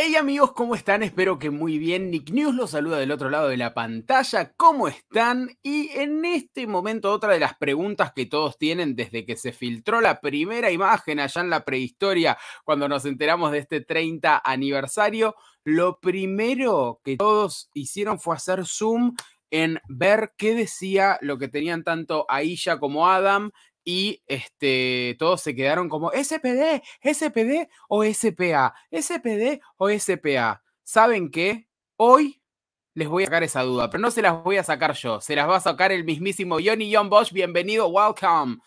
Hey amigos, ¿cómo están? Espero que muy bien. Nick News los saluda del otro lado de la pantalla. ¿Cómo están? Y en este momento otra de las preguntas que todos tienen desde que se filtró la primera imagen allá en la prehistoria, cuando nos enteramos de este 30 aniversario, lo primero que todos hicieron fue hacer zoom en ver qué decía lo que tenían tanto Aisha como Adam y este, todos se quedaron como SPD, SPD o SPA, SPD o SPA. ¿Saben qué? Hoy les voy a sacar esa duda, pero no se las voy a sacar yo, se las va a sacar el mismísimo Johnny John Bosch. Bienvenido, welcome.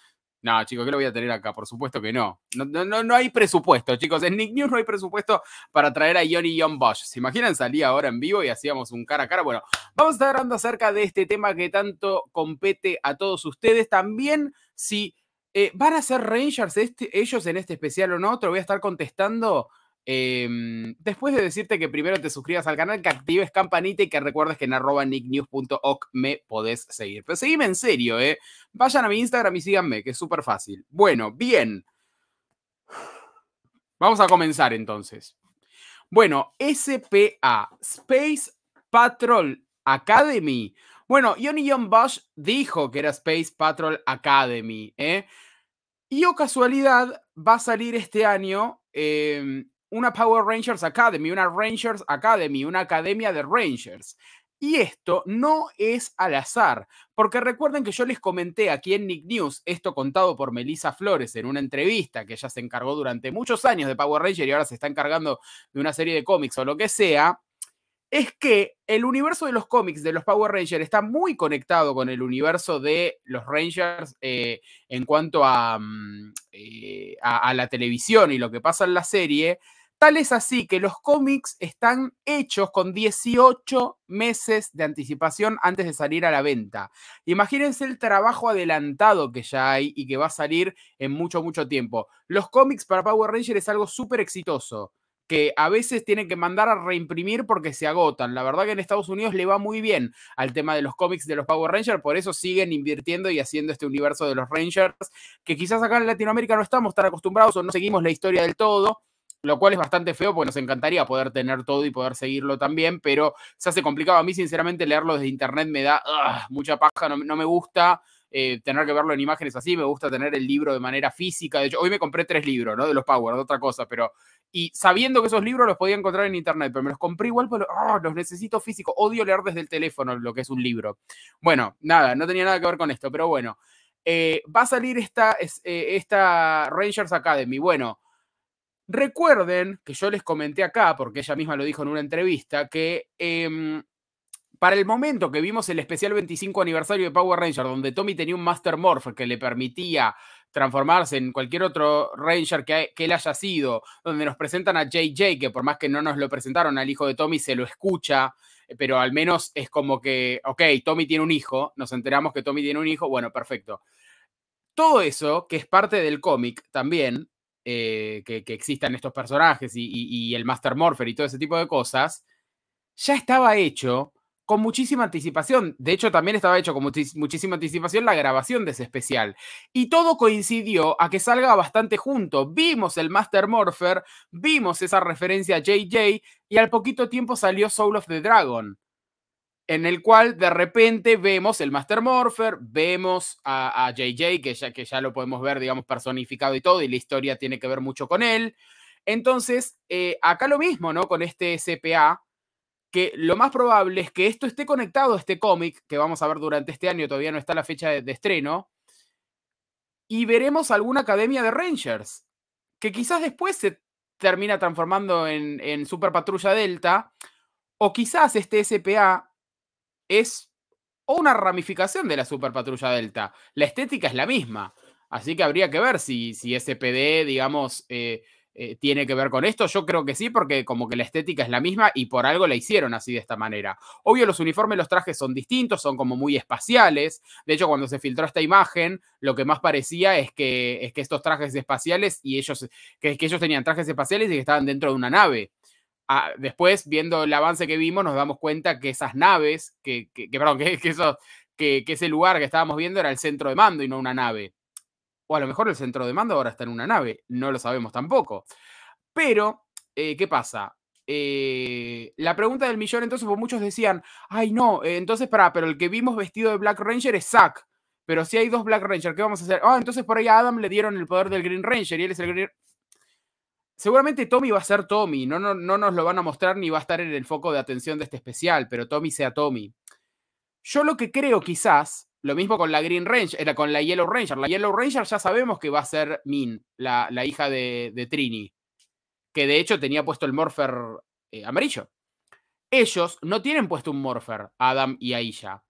No, chicos, ¿qué lo voy a tener acá, por supuesto que no. No, no, no hay presupuesto, chicos. En Nick News no hay presupuesto para traer a Johnny John Bosch. ¿Se imaginan? Salía ahora en vivo y hacíamos un cara a cara. Bueno, vamos a estar hablando acerca de este tema que tanto compete a todos ustedes. También si eh, van a ser Rangers este, ellos en este especial o no, te lo voy a estar contestando em, después de decirte que primero te suscribas al canal, que actives campanita y que recuerdes que en arroba nicknews.oc me podés seguir. Pero seguime en serio, ¿eh? Vayan a mi Instagram y síganme, que es súper fácil. Bueno, bien. Vamos a comenzar entonces. Bueno, SPA, Space Patrol Academy, bueno, Johnny John Bush dijo que era Space Patrol Academy. ¿eh? Y o oh, casualidad, va a salir este año em, una Power Rangers Academy, una Rangers Academy, una academia de Rangers. Y esto no es al azar, porque recuerden que yo les comenté aquí en Nick News, esto contado por Melissa Flores en una entrevista que ella se encargó durante muchos años de Power Ranger y ahora se está encargando de una serie de cómics o lo que sea, es que el universo de los cómics de los Power Rangers está muy conectado con el universo de los Rangers eh, en cuanto mm, eh, a, a, la televisión y lo que pasa en la serie. Tal es así que los cómics están hechos con 18 meses de anticipación antes de salir a la venta. Imagínense el trabajo adelantado que ya hay y que va a salir en mucho, mucho tiempo. Los cómics para Power Rangers es algo súper exitoso que a veces tienen que mandar a reimprimir porque se agotan. La verdad que en Estados Unidos le va muy bien al tema de los cómics de los Power Rangers, por eso siguen invirtiendo y haciendo este universo de los Rangers, que quizás acá en Latinoamérica no estamos tan acostumbrados o no seguimos la historia del todo lo cual es bastante feo porque nos encantaría poder tener todo y poder seguirlo también, pero se hace complicado. A mí, sinceramente, leerlo desde internet me da ah, mucha paja, no, me gusta. Eh, tener que verlo en imágenes así, me gusta tener el libro de manera física. De hecho, hoy me compré tres libros, ¿no? De los Power, de otra cosa, pero... Y sabiendo que esos libros los podía encontrar en internet, pero me los compré igual, pero pues, ah, los necesito físico. Odio leer desde el teléfono lo que es un libro. Bueno, nada, no tenía nada que ver con esto, pero bueno. Eh, va a salir esta, eh, esta Rangers Academy. Bueno, Recuerden que yo les comenté acá, porque ella misma lo dijo en una entrevista, que em, para el momento que vimos el especial 25 aniversario de Power Ranger, donde Tommy tenía un Master Morpher que le permitía transformarse en cualquier otro Ranger que, él haya sido, donde nos presentan a JJ, que por más que no nos lo presentaron al hijo de Tommy, se lo escucha, eh, pero al menos es como que, ok, Tommy tiene un hijo, nos enteramos que Tommy tiene un hijo, bueno, perfecto. Todo eso, que es parte del cómic también, eh, que, existan estos personajes y, y el Master Morpher y todo ese tipo de cosas, ya estaba hecho con muchísima anticipación. De hecho, también estaba hecho con muchísima anticipación la grabación de ese especial. Y todo coincidió a que salga bastante junto. Vimos el Master Morpher, vimos esa referencia a JJ y al poquito tiempo salió Soul of the Dragon, en el cual de repente vemos el Master Morpher, vemos a, JJ, que ya, que ya lo podemos ver, digamos, personificado y todo, y la historia tiene que ver mucho con él. Entonces, eh, acá lo mismo, ¿no? Con este SPA que lo más probable es que esto esté conectado a este cómic que vamos a ver durante este año, todavía no está la fecha de, estreno, y veremos alguna academia de Rangers, que quizás después se termina transformando en, Super Patrulla Delta, o quizás este SPA es una ramificación de la Super Patrulla Delta. La estética es la misma, así que habría que ver si, si SPD, digamos, eh, eh, tiene que ver con esto? Yo creo que sí, porque como que la estética es la misma y por algo la hicieron así de esta manera. Obvio, los uniformes, los trajes son distintos, son como muy espaciales. De hecho, cuando se filtró esta imagen, lo que más parecía es que, es que estos trajes espaciales y ellos, que, ellos tenían trajes espaciales y que estaban dentro de una nave. Ah, después, viendo el avance que vimos, nos damos cuenta que esas naves, que, que ese lugar que estábamos viendo era el centro de mando y no una nave. O a lo mejor el centro de mando ahora está en una nave, no lo sabemos tampoco. Pero, eh, ¿qué pasa? Eh, la pregunta del millón, entonces, pues muchos decían, ay no, eh, entonces para, pero el que vimos vestido de Black Ranger es Zack. Pero si hay dos Black Ranger, ¿qué vamos a hacer? Ah, entonces por ahí a Adam le dieron el poder del Green Ranger y él es el Green Seguramente Tommy va a ser Tommy, no, no, no nos lo van a mostrar ni va a estar en el foco de atención de este especial, pero Tommy sea Tommy. Yo lo que creo quizás lo mismo con la Green Ranger, era con la Yellow Ranger. La Yellow Ranger ya sabemos que va a ser Min, la, hija de, Trini, que de hecho tenía puesto el Morpher eh, amarillo. Ellos no tienen puesto un Morpher, Adam y Aisha.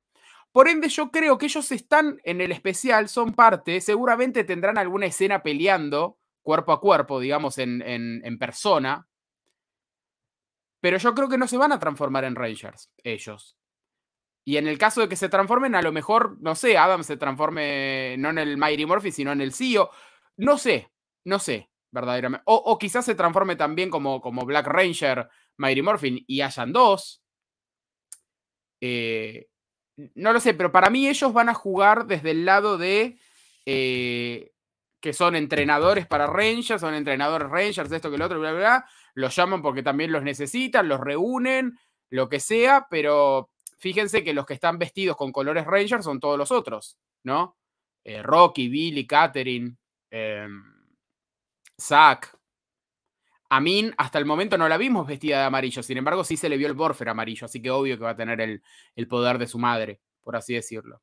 Por ende, yo creo que ellos están en el especial, son parte, seguramente tendrán alguna escena peleando cuerpo a cuerpo, digamos, en, en persona. Pero yo creo que no se van a transformar en Rangers, ellos. Y en el caso de que se transformen, a lo mejor, no sé, Adam se transforme eh, no en el Mighty Morphin, sino en el CEO. No sé, no sé, verdaderamente. O, quizás se transforme también como, como Black Ranger, Mighty Morphin, y hayan dos. Eh, no lo sé, pero para mí ellos van a jugar desde el lado de eh, que son entrenadores para Rangers, son entrenadores Rangers, esto que lo otro, bla, bla, bla. Los llaman porque también los necesitan, los reúnen, lo que sea, pero fíjense que los que están vestidos con colores Rangers son todos los otros, ¿no? Eh, Rocky, Billy, Katherine, em, Zack. Amin, hasta el momento no la vimos vestida de amarillo, sin embargo, sí se le vio el Borfer amarillo, así que obvio que va a tener el, poder de su madre, por así decirlo.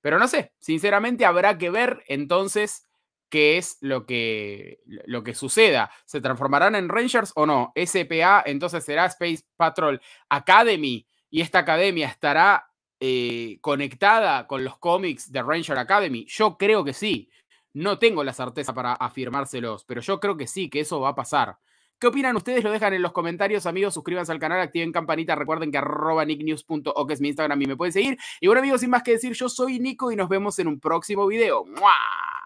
Pero no sé, sinceramente habrá que ver entonces qué es lo que, lo que suceda. ¿Se transformarán en Rangers o no? SPA entonces será Space Patrol Academy y esta academia estará eh, conectada con los cómics de Ranger Academy? Yo creo que sí. No tengo la certeza para afirmárselos, pero yo creo que sí, que eso va a pasar. ¿Qué opinan ustedes? Lo dejan en los comentarios, amigos. Suscríbanse al canal, activen campanita. Recuerden que arroba que es mi Instagram y me pueden seguir. Y bueno, amigos, sin más que decir, yo soy Nico y nos vemos en un próximo video. ¡Muah!